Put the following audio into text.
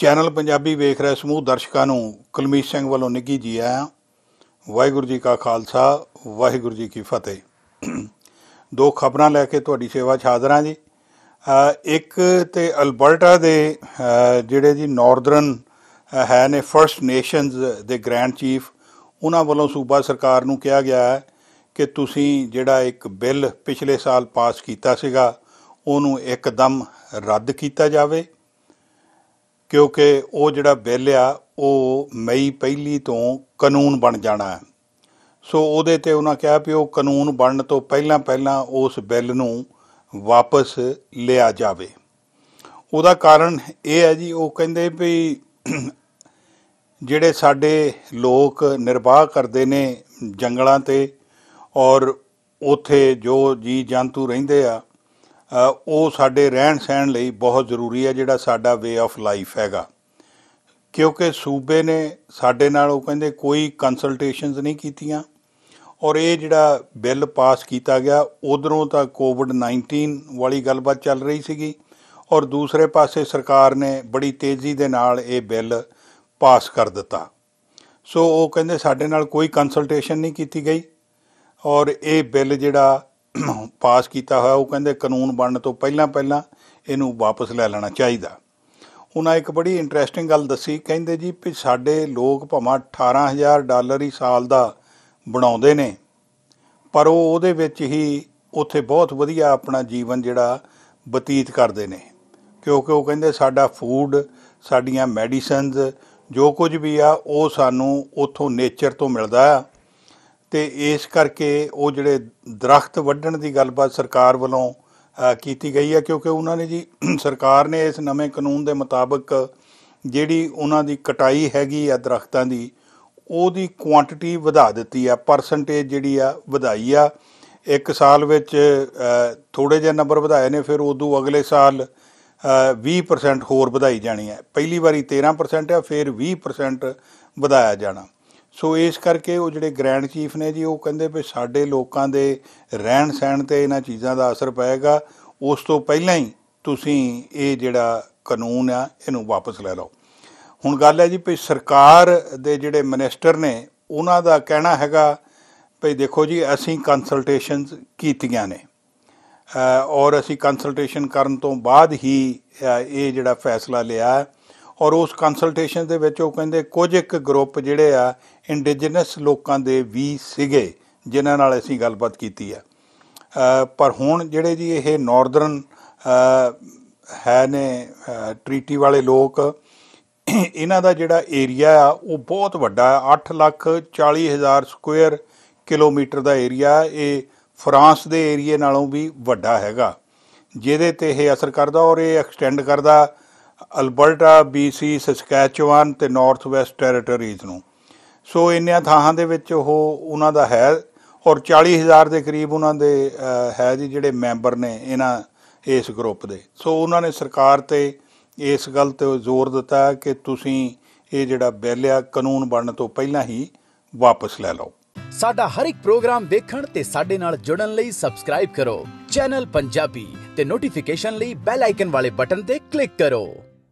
channel Punjabi ਵੇਖ ਰਹੇ ਸਮੂਹ ਦਰਸ਼ਕਾਂ ਨੂੰ ਕੁਲਮੀਤ ਸਿੰਘ ਵੱਲੋਂ ਨਿੱਗੀ ਜੀ ਆਇਆਂ ਵਾਹਿਗੁਰੂ ਜੀ ਕਾ ਖਾਲਸਾ ਵਾਹਿਗੁਰੂ ਜੀ ਕੀ ਫਤਿਹ ਦੋ ਖਬਰਾਂ ਲੈ ਕੇ ਤੁਹਾਡੀ ਸੇਵਾ 'ਚ ਹਾਜ਼ਰ ਹਾਂ ਜੀ ਇੱਕ ਤੇ ਅਲਬਰਟਾ ਦੇ ਜਿਹੜੇ ਜੀ ਨਾਰਦਰਨ ਹੈ ਨੇ ਫਰਸਟ ਨੇਸ਼ਨਸ ਦੇ ਗ੍ਰੈਂਡ ਚੀਫ ਉਹਨਾਂ ਵੱਲੋਂ ਸੂਬਾ ਸਰਕਾਰ ਨੂੰ ਕਿਹਾ ਗਿਆ ਹੈ ਕਿ ਤੁਸੀਂ ਜਿਹੜਾ ਇੱਕ ਬਿੱਲ ਪਿਛਲੇ ਸਾਲ ਪਾਸ ਕੀਤਾ ਸੀਗਾ ਉਹਨੂੰ ਇੱਕਦਮ ਰੱਦ ਕੀਤਾ ਜਾਵੇ ਕਿਉਂਕਿ ਉਹ ਜਿਹੜਾ ਬਿੱਲ ਆ ਉਹ ਮਈ ਪਹਿਲੀ ਤੋਂ ਕਾਨੂੰਨ ਬਣ ਜਾਣਾ ਹੈ ਸੋ ਉਹਦੇ ਤੇ ਉਹਨਾਂ ਕਿਹਾ ਵੀ ਉਹ ਕਾਨੂੰਨ ਬਣਨ ਤੋਂ ਪਹਿਲਾਂ ਪਹਿਲਾਂ ਉਸ ਬਿੱਲ ਨੂੰ ਵਾਪਸ ਲਿਆ ਜਾਵੇ ਉਹਦਾ ਕਾਰਨ ਇਹ ਹੈ ਜੀ ਉਹ ਕਹਿੰਦੇ ਵੀ ਜਿਹੜੇ ਸਾਡੇ ਲੋਕ ਨਿਰਵਾਹ ਕਰਦੇ ਨੇ ਜੰਗਲਾਂ ਤੇ ਔਰ ਉਥੇ ਜੋ ਜੀ ਜੰਤੂ ਰਹਿੰਦੇ ਆ ਉਹ ਸਾਡੇ ਰਹਿਣ ਸਹਿਣ ਲਈ ਬਹੁਤ ਜ਼ਰੂਰੀ ਹੈ ਜਿਹੜਾ ਸਾਡਾ ਵੇ ਆਫ ਲਾਈਫ ਹੈਗਾ ਕਿਉਂਕਿ ਸੂਬੇ ਨੇ ਸਾਡੇ ਨਾਲ ਉਹ ਕਹਿੰਦੇ ਕੋਈ ਕੰਸਲਟੇਸ਼ਨਸ ਨਹੀਂ ਕੀਤੀਆਂ ਔਰ ਇਹ ਜਿਹੜਾ ਬਿੱਲ ਪਾਸ ਕੀਤਾ ਗਿਆ ਉਧਰੋਂ ਤਾਂ ਕੋਵਿਡ-19 ਵਾਲੀ ਗੱਲਬਾਤ ਚੱਲ ਰਹੀ ਸੀਗੀ ਔਰ ਦੂਸਰੇ ਪਾਸੇ ਸਰਕਾਰ ਨੇ ਬੜੀ ਤੇਜ਼ੀ ਦੇ ਨਾਲ ਇਹ ਬਿੱਲ ਪਾਸ ਕਰ ਦਿੱਤਾ ਸੋ ਉਹ ਕਹਿੰਦੇ ਸਾਡੇ ਨਾਲ ਕੋਈ ਕੰਸਲਟੇਸ਼ਨ ਨਹੀਂ ਕੀਤੀ ਗਈ ਔਰ ਇਹ ਬਿੱਲ ਜਿਹੜਾ ਪਾਸ ਕੀਤਾ ਹੋਇਆ ਉਹ ਕਹਿੰਦੇ ਕਾਨੂੰਨ ਬਣਨ ਤੋਂ ਪਹਿਲਾਂ ਪਹਿਲਾਂ ਇਹਨੂੰ ਵਾਪਸ ਲੈ ਲੈਣਾ ਚਾਹੀਦਾ ਉਹਨਾਂ ਇੱਕ ਬੜੀ ਇੰਟਰਸਟਿੰਗ ਗੱਲ ਦੱਸੀ ਕਹਿੰਦੇ ਜੀ ਕਿ ਸਾਡੇ ਲੋਕ ਭਾਵੇਂ 18000 ਡਾਲਰ ਹੀ ਸਾਲ ਦਾ ਬਣਾਉਂਦੇ ਨੇ ਪਰ ਉਹ ਉਹਦੇ ਵਿੱਚ ਹੀ ਉੱਥੇ ਬਹੁਤ ਵਧੀਆ ਆਪਣਾ ਜੀਵਨ ਜਿਹੜਾ ਬਤੀਤ ਕਰਦੇ ਨੇ ਕਿਉਂਕਿ ਉਹ ਕਹਿੰਦੇ ਸਾਡਾ ਫੂਡ ਸਾਡੀਆਂ ਮੈਡੀਸਿਨਸ ਜੋ ਕੁਝ ਵੀ ਆ ਉਹ ਸਾਨੂੰ ਉਥੋਂ ਨੇਚਰ ਤੋਂ ਮਿਲਦਾ ਆ ਤੇ ਇਸ ਕਰਕੇ ਉਹ ਜਿਹੜੇ ਦਰਖਤ ਵੱਢਣ ਦੀ ਗੱਲਬਾਤ ਸਰਕਾਰ ਵੱਲੋਂ ਕੀਤੀ ਗਈ ਹੈ ਕਿਉਂਕਿ ਉਹਨਾਂ ਨੇ ਜੀ ਸਰਕਾਰ ਨੇ ਇਸ ਨਵੇਂ ਕਾਨੂੰਨ ਦੇ ਮੁਤਾਬਕ ਜਿਹੜੀ ਉਹਨਾਂ ਦੀ ਕਟਾਈ ਹੈਗੀ ਆ ਦਰਖਤਾਂ ਦੀ ਉਹਦੀ ਕੁਆਂਟੀਟੀ ਵਧਾ ਦਿੱਤੀ ਆ ਪਰਸੈਂਟੇਜ ਜਿਹੜੀ ਆ ਵਧਾਈ ਆ ਇੱਕ ਸਾਲ ਵਿੱਚ ਥੋੜੇ ਜਿਹੇ ਨੰਬਰ ਵਧਾਏ ਨੇ ਫਿਰ ਉਦੋਂ ਅਗਲੇ ਸਾਲ 20% ਹੋਰ ਵਧਾਈ ਜਾਣੀ ਹੈ ਪਹਿਲੀ ਵਾਰੀ 13% ਆ ਫਿਰ 20% ਵਧਾਇਆ ਜਾਣਾ ਸੋ ਇਸ ਕਰਕੇ ਉਹ ਜਿਹੜੇ ਗ੍ਰੈਂਡ ਚੀਫ ਨੇ ਜੀ ਉਹ ਕਹਿੰਦੇ ਵੀ ਸਾਡੇ ਲੋਕਾਂ ਦੇ ਰਹਿਣ ਸਹਿਣ ਤੇ ਇਹਨਾਂ ਚੀਜ਼ਾਂ ਦਾ ਅਸਰ ਪਏਗਾ ਉਸ ਤੋਂ ਪਹਿਲਾਂ ਹੀ ਤੁਸੀਂ ਇਹ ਜਿਹੜਾ ਕਾਨੂੰਨ ਆ ਇਹਨੂੰ ਵਾਪਸ ਲੈ ਲਓ ਹੁਣ ਗੱਲ ਹੈ ਜੀ ਵੀ ਸਰਕਾਰ ਦੇ ਜਿਹੜੇ ਮਿਨਿਸਟਰ ਨੇ ਉਹਨਾਂ ਦਾ ਕਹਿਣਾ ਹੈਗਾ ਭਈ ਦੇਖੋ ਜੀ ਅਸੀਂ ਕੰਸਲਟੇਸ਼ਨਸ ਕੀਤੀਆਂ ਨੇ ਔਰ ਅਸੀਂ ਕੰਸਲਟੇਸ਼ਨ ਕਰਨ ਤੋਂ ਬਾਅਦ ਹੀ ਇਹ ਜਿਹੜਾ ਫੈਸਲਾ ਲਿਆ ਹੈ ਔਰ ਉਸ ਕੰਸਲਟੇਸ਼ਨ ਦੇ ਵਿੱਚ ਉਹ ਕਹਿੰਦੇ ਕੁਝ ਇੱਕ ਗਰੁੱਪ ਜਿਹੜੇ ਆ ਇੰਡੀਜਨਸ ਲੋਕਾਂ ਦੇ ਵੀ ਸੀਗੇ ਜਿਨ੍ਹਾਂ ਨਾਲ ਅਸੀਂ ਗੱਲਬਾਤ ਕੀਤੀ ਆ ਪਰ ਹੁਣ ਜਿਹੜੇ ਜੀ ਇਹ ਨਾਰਦਰਨ ਹੈ ਨੇ ਟ੍ਰੀਟੀ ਵਾਲੇ ਲੋਕ ਇਹਨਾਂ ਦਾ ਜਿਹੜਾ ਏਰੀਆ ਆ ਉਹ ਬਹੁਤ ਵੱਡਾ ਹੈ 8 ਲੱਖ 40 ਹਜ਼ਾਰ ਸਕੁਅਰ ਕਿਲੋਮੀਟਰ ਦਾ ਏਰੀਆ ਇਹ ਫਰਾਂਸ ਦੇ ਏਰੀਏ ਨਾਲੋਂ ਵੀ ਵੱਡਾ ਹੈਗਾ ਜਿਹਦੇ ਤੇ ਇਹ ਅਸਰ ਕਰਦਾ ਔਰ ਇਹ ਐਕਸਟੈਂਡ ਕਰਦਾ ਅਲਬਰਟਾ BC ਸਸਕੈਚੁਆਨ ਤੇ ਨਾਰਥ ਵੈਸਟ ਟੈਰੀਟਰੀਜ਼ ਨੂੰ ਸੋ ਇੰਨਿਆਂ ਥਾਂ ਦੇ ਵਿੱਚ ਉਹ ਉਹਨਾਂ ਦਾ ਹੈ ਔਰ 40000 ਦੇ ਕਰੀਬ ਉਹਨਾਂ ਦੇ ਹੈ ਜੀ ਜਿਹੜੇ ਮੈਂਬਰ ਨੇ ਇਹਨਾਂ ਇਸ ਗਰੁੱਪ ਦੇ ਸੋ ਉਹਨਾਂ ਨੇ ਸਰਕਾਰ ਤੇ ਇਸ ਗੱਲ ਤੇ ਜ਼ੋਰ ਦਿੱਤਾ ਕਿ ਤੁਸੀਂ ਇਹ ਜਿਹੜਾ ਬਿੱਲ ਆ ਕਾਨੂੰਨ ਬਣਨ ਤੋਂ ਪਹਿਲਾਂ ਹੀ ਵਾਪਸ ਲੈ ਲਓ ਸਾਡਾ ਹਰ ਇੱਕ ਪ੍ਰੋਗਰਾਮ ਦੇਖਣ ਤੇ ਸਾਡੇ ਨਾਲ ਜੁੜਨ ਲਈ ਸਬਸਕ੍ਰਾਈਬ ਕਰੋ ਚੈਨਲ ਪੰਜਾਬੀ ਤੇ ਨੋਟੀਫਿਕੇਸ਼ਨ ਲਈ ਬੈਲ ਆਈਕਨ ਵਾਲੇ ਬਟਨ ਤੇ ਕਲਿੱਕ ਕਰੋ